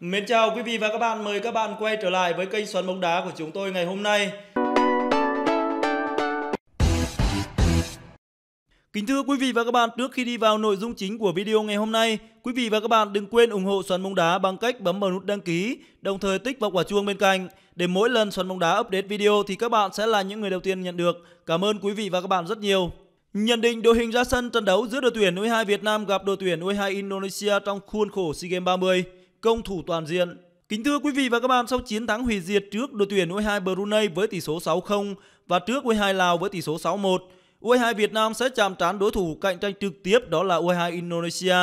Mến chào quý vị và các bạn, mời các bạn quay trở lại với kênh Xoắn bóng đá của chúng tôi ngày hôm nay. Kính thưa quý vị và các bạn, trước khi đi vào nội dung chính của video ngày hôm nay, quý vị và các bạn đừng quên ủng hộ Xoắn bóng đá bằng cách bấm vào nút đăng ký, đồng thời tích vào quả chuông bên cạnh để mỗi lần Xoắn bóng đá update video thì các bạn sẽ là những người đầu tiên nhận được. Cảm ơn quý vị và các bạn rất nhiều. Nhận định đội hình ra sân trận đấu giữa đội tuyển U2 Việt Nam gặp đội tuyển U2 Indonesia trong khuôn khổ SEA Games 30 công thủ toàn diện. Kính thưa quý vị và các bạn, sau chiến thắng hủy diệt trước đội tuyển U22 Brunei với tỷ số 6-0 và trước U22 Lào với tỷ số 6-1, U22 Việt Nam sẽ chạm trán đối thủ cạnh tranh trực tiếp đó là U22 Indonesia.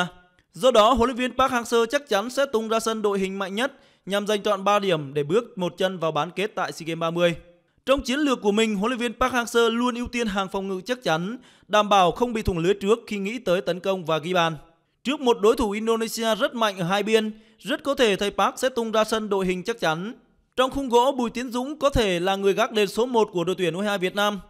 Do đó, huấn luyện viên Park Hang-seo chắc chắn sẽ tung ra sân đội hình mạnh nhất nhằm giành trọn 3 điểm để bước một chân vào bán kết tại SEA Games 30. Trong chiến lược của mình, huấn luyện viên Park Hang-seo luôn ưu tiên hàng phòng ngự chắc chắn, đảm bảo không bị thủng lưới trước khi nghĩ tới tấn công và ghi bàn. Trước một đối thủ Indonesia rất mạnh ở hai biên, rất có thể thầy Park sẽ tung ra sân đội hình chắc chắn. Trong khung gỗ, Bùi Tiến Dũng có thể là người gác đền số 1 của đội tuyển U22 Việt Nam.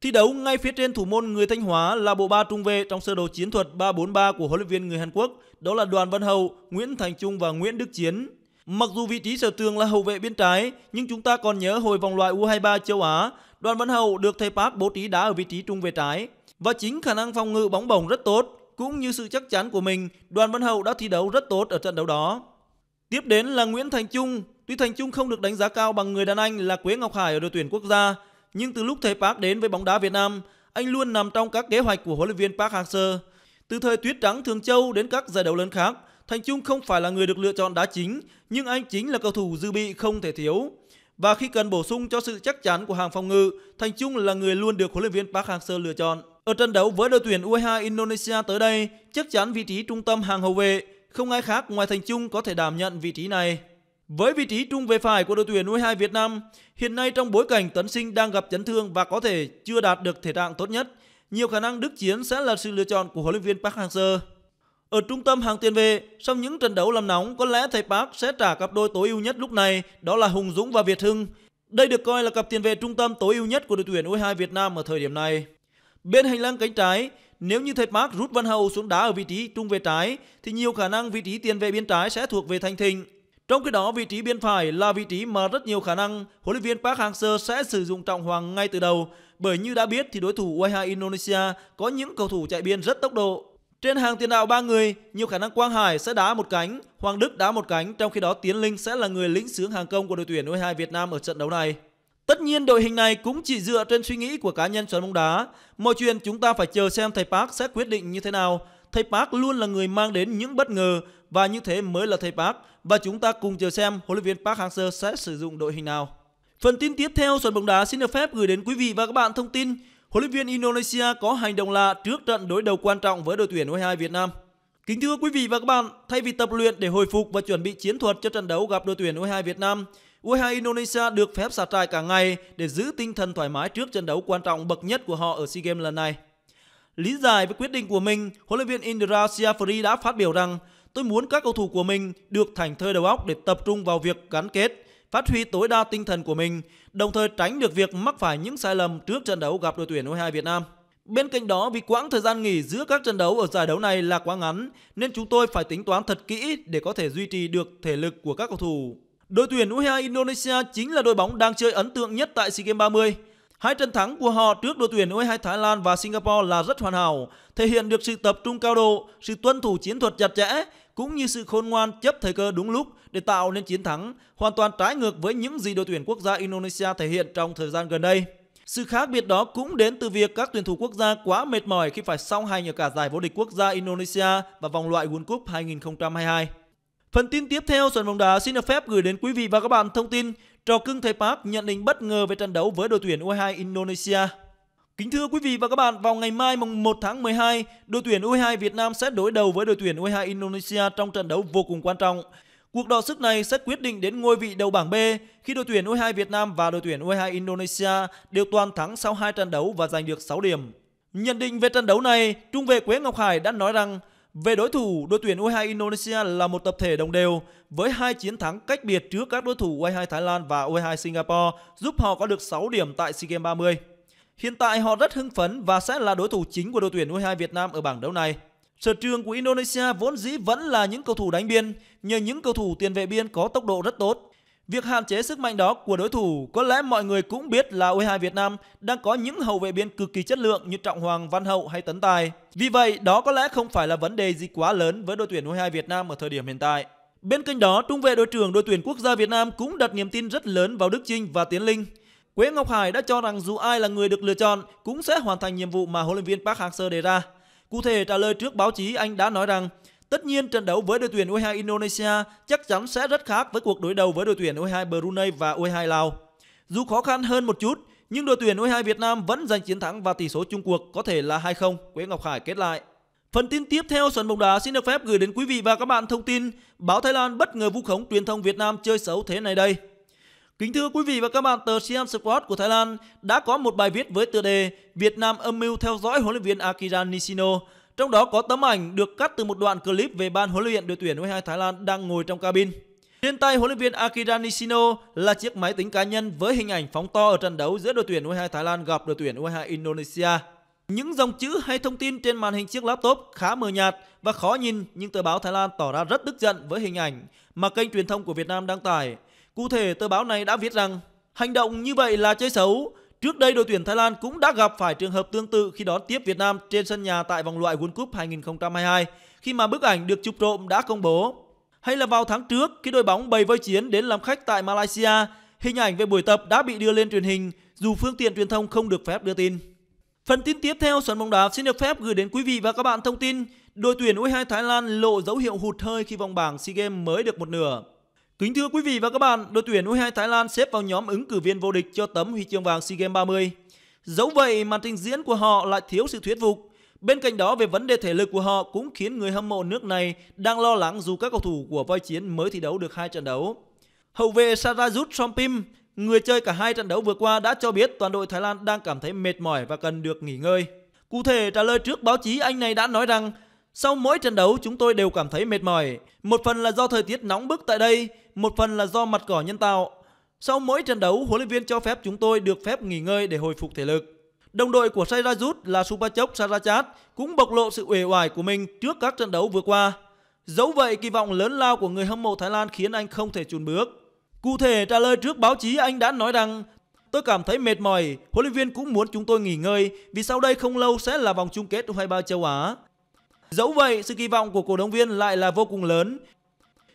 Thi đấu ngay phía trên thủ môn người Thanh Hóa là bộ ba trung vệ trong sơ đồ chiến thuật 343 của huấn luyện viên người Hàn Quốc, đó là Đoàn Văn Hậu, Nguyễn Thành Trung và Nguyễn Đức Chiến. Mặc dù vị trí sở trường là hậu vệ bên trái, nhưng chúng ta còn nhớ hồi vòng loại U23 châu Á, Đoàn Văn Hậu được thầy Park bố trí đá ở vị trí trung vệ trái. Và chính khả năng phòng ngự bóng bổng rất tốt, cũng như sự chắc chắn của mình, Đoàn Văn Hậu đã thi đấu rất tốt ở trận đấu đó. Tiếp đến là Nguyễn Thành Trung, tuy Thành Trung không được đánh giá cao bằng người đàn anh là Quế Ngọc Hải ở đội tuyển quốc gia, nhưng từ lúc thầy Park đến với bóng đá Việt Nam, anh luôn nằm trong các kế hoạch của huấn luyện viên Park Hang-seo. Từ thời tuyết trắng Thường Châu đến các giải đấu lớn khác, Thành Trung không phải là người được lựa chọn đá chính, nhưng anh chính là cầu thủ dự bị không thể thiếu. Và khi cần bổ sung cho sự chắc chắn của hàng phòng ngự, Thành Trung là người luôn được huấn luyện viên Park Hang-seo lựa chọn. Ở trận đấu với đội tuyển U22 Indonesia tới đây, chắc chắn vị trí trung tâm hàng hậu vệ, không ai khác ngoài Thành Trung có thể đảm nhận vị trí này. Với vị trí trung về phải của đội tuyển U22 Việt Nam, hiện nay trong bối cảnh Tấn Sinh đang gặp chấn thương và có thể chưa đạt được thể trạng tốt nhất, nhiều khả năng Đức Chiến sẽ là sự lựa chọn của huấn luyện viên Park Hang-seo. Ở trung tâm hàng tiền vệ, sau những trận đấu làm nóng, có lẽ thầy Park sẽ trả cặp đôi tối ưu nhất lúc này, đó là Hùng Dũng và Việt Hưng. Đây được coi là cặp tiền vệ trung tâm tối ưu nhất của đội tuyển U22 Việt Nam ở thời điểm này. Bên hành lang cánh trái, nếu như thầy Park rút Văn Hậu xuống đá ở vị trí trung vệ trái thì nhiều khả năng vị trí tiền vệ biên trái sẽ thuộc về Thanh Thịnh. Trong khi đó, vị trí biên phải là vị trí mà rất nhiều khả năng huấn luyện viên Park Hang-seo sẽ sử dụng Trọng Hoàng ngay từ đầu, bởi như đã biết thì đối thủ U22 Indonesia có những cầu thủ chạy biên rất tốc độ. Trên hàng tiền đạo ba người, nhiều khả năng Quang Hải sẽ đá một cánh, Hoàng Đức đá một cánh, trong khi đó Tiến Linh sẽ là người lĩnh sướng hàng công của đội tuyển U22 Việt Nam ở trận đấu này. Tất nhiên đội hình này cũng chỉ dựa trên suy nghĩ của cá nhân xoắn bóng đá. Mọi chuyện chúng ta phải chờ xem thầy Park sẽ quyết định như thế nào. Thầy Park luôn là người mang đến những bất ngờ và như thế mới là thầy Park. Và chúng ta cùng chờ xem huấn luyện viên Park Hang-seo sẽ sử dụng đội hình nào. Phần tin tiếp theo xoắn bóng đá xin được phép gửi đến quý vị và các bạn thông tin huấn luyện viên Indonesia có hành động lạ trước trận đối đầu quan trọng với đội tuyển U22 Việt Nam. Kính thưa quý vị và các bạn, thay vì tập luyện để hồi phục và chuẩn bị chiến thuật cho trận đấu gặp đội tuyển U22 Việt Nam, U22 Indonesia được phép xả trại cả ngày để giữ tinh thần thoải mái trước trận đấu quan trọng bậc nhất của họ ở SEA Games lần này. Lý giải với quyết định của mình, huấn luyện viên Indra Siafri đã phát biểu rằng Tôi muốn các cầu thủ của mình được thành thơi đầu óc để tập trung vào việc gắn kết, phát huy tối đa tinh thần của mình, đồng thời tránh được việc mắc phải những sai lầm trước trận đấu gặp đội tuyển U22 Việt Nam. Bên cạnh đó, vì quãng thời gian nghỉ giữa các trận đấu ở giải đấu này là quá ngắn, nên chúng tôi phải tính toán thật kỹ để có thể duy trì được thể lực của các cầu thủ. Đội tuyển U22 Indonesia chính là đội bóng đang chơi ấn tượng nhất tại SEA Games 30. Hai trận thắng của họ trước đội tuyển U22 Thái Lan và Singapore là rất hoàn hảo, thể hiện được sự tập trung cao độ, sự tuân thủ chiến thuật chặt chẽ cũng như sự khôn ngoan chấp thời cơ đúng lúc để tạo nên chiến thắng, hoàn toàn trái ngược với những gì đội tuyển quốc gia Indonesia thể hiện trong thời gian gần đây. Sự khác biệt đó cũng đến từ việc các tuyển thủ quốc gia quá mệt mỏi khi phải song hành ở cả giải vô địch quốc gia Indonesia và vòng loại World Cup 2022. Phần tin tiếp theo Xuân bóng đá xin được phép gửi đến quý vị và các bạn thông tin trò cưng thầy Park nhận định bất ngờ về trận đấu với đội tuyển U22 Indonesia. Kính thưa quý vị và các bạn, vào ngày mai mùng 1 tháng 12, đội tuyển U22 Việt Nam sẽ đối đầu với đội tuyển U22 Indonesia trong trận đấu vô cùng quan trọng. Cuộc đọ sức này sẽ quyết định đến ngôi vị đầu bảng B khi đội tuyển U22 Việt Nam và đội tuyển U22 Indonesia đều toàn thắng sau hai trận đấu và giành được 6 điểm. Nhận định về trận đấu này, trung vệ Quế Ngọc Hải đã nói rằng về đối thủ, đội tuyển U22 Indonesia là một tập thể đồng đều với hai chiến thắng cách biệt trước các đối thủ U22 Thái Lan và U22 Singapore giúp họ có được 6 điểm tại SEA Games 30. Hiện tại họ rất hưng phấn và sẽ là đối thủ chính của đội tuyển U22 Việt Nam ở bảng đấu này. Sở trường của Indonesia vốn dĩ vẫn là những cầu thủ đánh biên, nhờ những cầu thủ tiền vệ biên có tốc độ rất tốt. Việc hạn chế sức mạnh đó của đối thủ có lẽ mọi người cũng biết là U22 Việt Nam đang có những hậu vệ biên cực kỳ chất lượng như Trọng Hoàng, Văn Hậu hay Tấn Tài. Vì vậy, đó có lẽ không phải là vấn đề gì quá lớn với đội tuyển U22 Việt Nam ở thời điểm hiện tại. Bên cạnh đó, trung vệ đội trưởng đội tuyển quốc gia Việt Nam cũng đặt niềm tin rất lớn vào Đức Chinh và Tiến Linh. Quế Ngọc Hải đã cho rằng dù ai là người được lựa chọn cũng sẽ hoàn thành nhiệm vụ mà huấn luyện viên Park Hang-seo đề ra. Cụ thể trả lời trước báo chí, anh đã nói rằng Tất nhiên trận đấu với đội tuyển U22 Indonesia chắc chắn sẽ rất khác với cuộc đối đầu với đội tuyển U22 Brunei và U22 Lào. Dù khó khăn hơn một chút, nhưng đội tuyển U22 Việt Nam vẫn giành chiến thắng và tỷ số chung cuộc có thể là 2-0, Quế Ngọc Hải kết lại. Phần tin tiếp theo sân bóng đá xin được phép gửi đến quý vị và các bạn thông tin báo Thái Lan bất ngờ vu khống truyền thông Việt Nam chơi xấu thế này đây. Kính thưa quý vị và các bạn, tờ Siam Sport của Thái Lan đã có một bài viết với tựa đề Việt Nam âm mưu theo dõi huấn luyện viên Akira Nishino trong đó có tấm ảnh được cắt từ một đoạn clip về ban huấn luyện đội tuyển U22 Thái Lan đang ngồi trong cabin. Trên tay huấn luyện viên Akira Nishino là chiếc máy tính cá nhân với hình ảnh phóng to ở trận đấu giữa đội tuyển U22 Thái Lan gặp đội tuyển U22 Indonesia. Những dòng chữ hay thông tin trên màn hình chiếc laptop khá mờ nhạt và khó nhìn nhưng tờ báo Thái Lan tỏ ra rất tức giận với hình ảnh mà kênh truyền thông của Việt Nam đăng tải. Cụ thể tờ báo này đã viết rằng hành động như vậy là chơi xấu, Trước đây đội tuyển Thái Lan cũng đã gặp phải trường hợp tương tự khi đón tiếp Việt Nam trên sân nhà tại vòng loại World Cup 2022 khi mà bức ảnh được chụp trộm đã công bố. Hay là vào tháng trước khi đội bóng bầy vây chiến đến làm khách tại Malaysia, hình ảnh về buổi tập đã bị đưa lên truyền hình dù phương tiện truyền thông không được phép đưa tin. Phần tin tiếp theo sân bóng đá xin được phép gửi đến quý vị và các bạn thông tin đội tuyển U22 Thái Lan lộ dấu hiệu hụt hơi khi vòng bảng SEA Games mới được một nửa. Kính thưa quý vị và các bạn, đội tuyển U22 Thái Lan xếp vào nhóm ứng cử viên vô địch cho tấm huy chương vàng SEA Games 30. Dẫu vậy, màn trình diễn của họ lại thiếu sự thuyết phục. Bên cạnh đó, về vấn đề thể lực của họ cũng khiến người hâm mộ nước này đang lo lắng dù các cầu thủ của voi chiến mới thi đấu được hai trận đấu. Hậu vệ Sarajut Sompim, người chơi cả hai trận đấu vừa qua đã cho biết toàn đội Thái Lan đang cảm thấy mệt mỏi và cần được nghỉ ngơi. Cụ thể, trả lời trước báo chí, anh này đã nói rằng sau mỗi trận đấu chúng tôi đều cảm thấy mệt mỏi. Một phần là do thời tiết nóng bức tại đây, một phần là do mặt cỏ nhân tạo. Sau mỗi trận đấu, huấn luyện viên cho phép chúng tôi được phép nghỉ ngơi để hồi phục thể lực. Đồng đội của Sayrajut là Supachok Sarachat cũng bộc lộ sự uể oải của mình trước các trận đấu vừa qua. Dẫu vậy, kỳ vọng lớn lao của người hâm mộ Thái Lan khiến anh không thể chùn bước. Cụ thể trả lời trước báo chí anh đã nói rằng Tôi cảm thấy mệt mỏi, huấn luyện viên cũng muốn chúng tôi nghỉ ngơi vì sau đây không lâu sẽ là vòng chung kết U23 châu Á. Dẫu vậy, sự kỳ vọng của cổ động viên lại là vô cùng lớn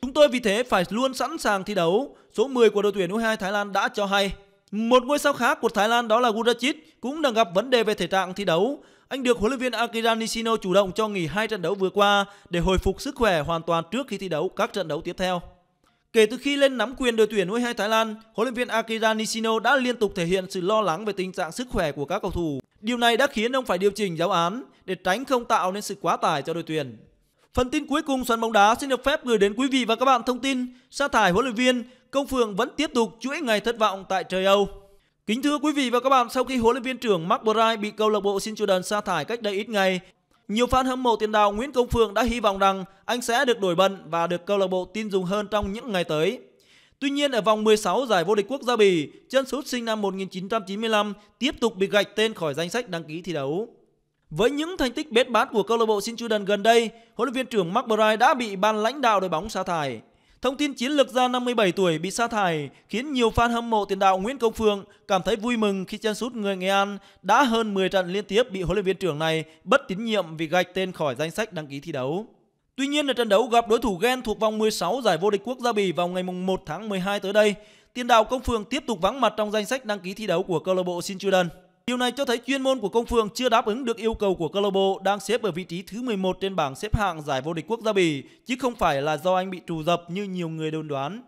Chúng tôi vì thế phải luôn sẵn sàng thi đấu. Số 10 của đội tuyển U22 Thái Lan đã cho hay. Một ngôi sao khác của Thái Lan đó là Gurachit cũng đang gặp vấn đề về thể trạng thi đấu. Anh được huấn luyện viên Akira Nishino chủ động cho nghỉ hai trận đấu vừa qua để hồi phục sức khỏe hoàn toàn trước khi thi đấu các trận đấu tiếp theo. Kể từ khi lên nắm quyền đội tuyển U22 Thái Lan, huấn luyện viên Akira Nishino đã liên tục thể hiện sự lo lắng về tình trạng sức khỏe của các cầu thủ. Điều này đã khiến ông phải điều chỉnh giáo án để tránh không tạo nên sự quá tải cho đội tuyển. Phần tin cuối cùng sàn bóng đá xin được phép gửi đến quý vị và các bạn thông tin sa thải huấn luyện viên Công Phượng vẫn tiếp tục chuỗi ngày thất vọng tại trời Âu. Kính thưa quý vị và các bạn, sau khi huấn luyện viên trưởng Mark Brai bị câu lạc bộ Sinchudon sa thải cách đây ít ngày, nhiều fan hâm mộ tiền đạo Nguyễn Công Phượng đã hy vọng rằng anh sẽ được đổi bận và được câu lạc bộ tin dùng hơn trong những ngày tới. Tuy nhiên ở vòng 16 giải vô địch quốc gia Bỉ, chân sút sinh năm 1995 tiếp tục bị gạch tên khỏi danh sách đăng ký thi đấu. Với những thành tích bết bát của câu lạc bộ Sinchuden gần đây, huấn luyện viên trưởng Mark Bride đã bị ban lãnh đạo đội bóng sa thải. Thông tin chiến lược gia 57 tuổi bị sa thải khiến nhiều fan hâm mộ tiền đạo Nguyễn Công Phương cảm thấy vui mừng khi chân sút người Nghệ An đã hơn 10 trận liên tiếp bị huấn luyện viên trưởng này bất tín nhiệm vì gạch tên khỏi danh sách đăng ký thi đấu. Tuy nhiên ở trận đấu gặp đối thủ Gen thuộc vòng 16 giải vô địch quốc gia Bỉ vào ngày 1 tháng 12 tới đây, tiền đạo Công Phương tiếp tục vắng mặt trong danh sách đăng ký thi đấu của câu lạc bộ Sinchuden. Điều này cho thấy chuyên môn của Công Phường chưa đáp ứng được yêu cầu của câu lạc bộ đang xếp ở vị trí thứ 11 trên bảng xếp hạng giải vô địch quốc gia Bỉ, chứ không phải là do anh bị trù dập như nhiều người đồn đoán.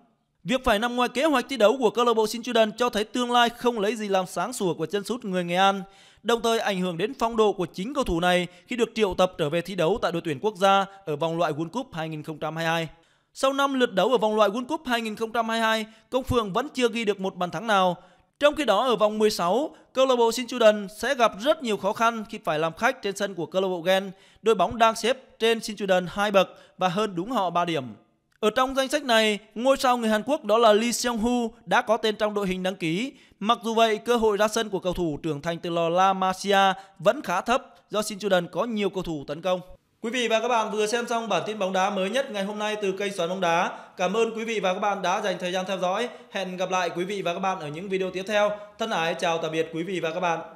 Việc phải nằm ngoài kế hoạch thi đấu của câu lạc bộ Sinchudan cho thấy tương lai không lấy gì làm sáng sủa của chân sút người Nghệ An, đồng thời ảnh hưởng đến phong độ của chính cầu thủ này khi được triệu tập trở về thi đấu tại đội tuyển quốc gia ở vòng loại World Cup 2022. Sau 5 lượt đấu ở vòng loại World Cup 2022, Công Phượng vẫn chưa ghi được một bàn thắng nào, trong khi đó ở vòng 16, câu lạc bộ Sinchuden sẽ gặp rất nhiều khó khăn khi phải làm khách trên sân của câu lạc bộ Gen, đội bóng đang xếp trên Sinchuden hai bậc và hơn đúng họ 3 điểm. Ở trong danh sách này, ngôi sao người Hàn Quốc đó là Lee Seung Hu đã có tên trong đội hình đăng ký. Mặc dù vậy, cơ hội ra sân của cầu thủ trưởng thành từ lò La Masia vẫn khá thấp do Sinchuden có nhiều cầu thủ tấn công. Quý vị và các bạn vừa xem xong bản tin bóng đá mới nhất ngày hôm nay từ kênh Xoắn bóng đá. Cảm ơn quý vị và các bạn đã dành thời gian theo dõi. Hẹn gặp lại quý vị và các bạn ở những video tiếp theo. Thân ái chào tạm biệt quý vị và các bạn.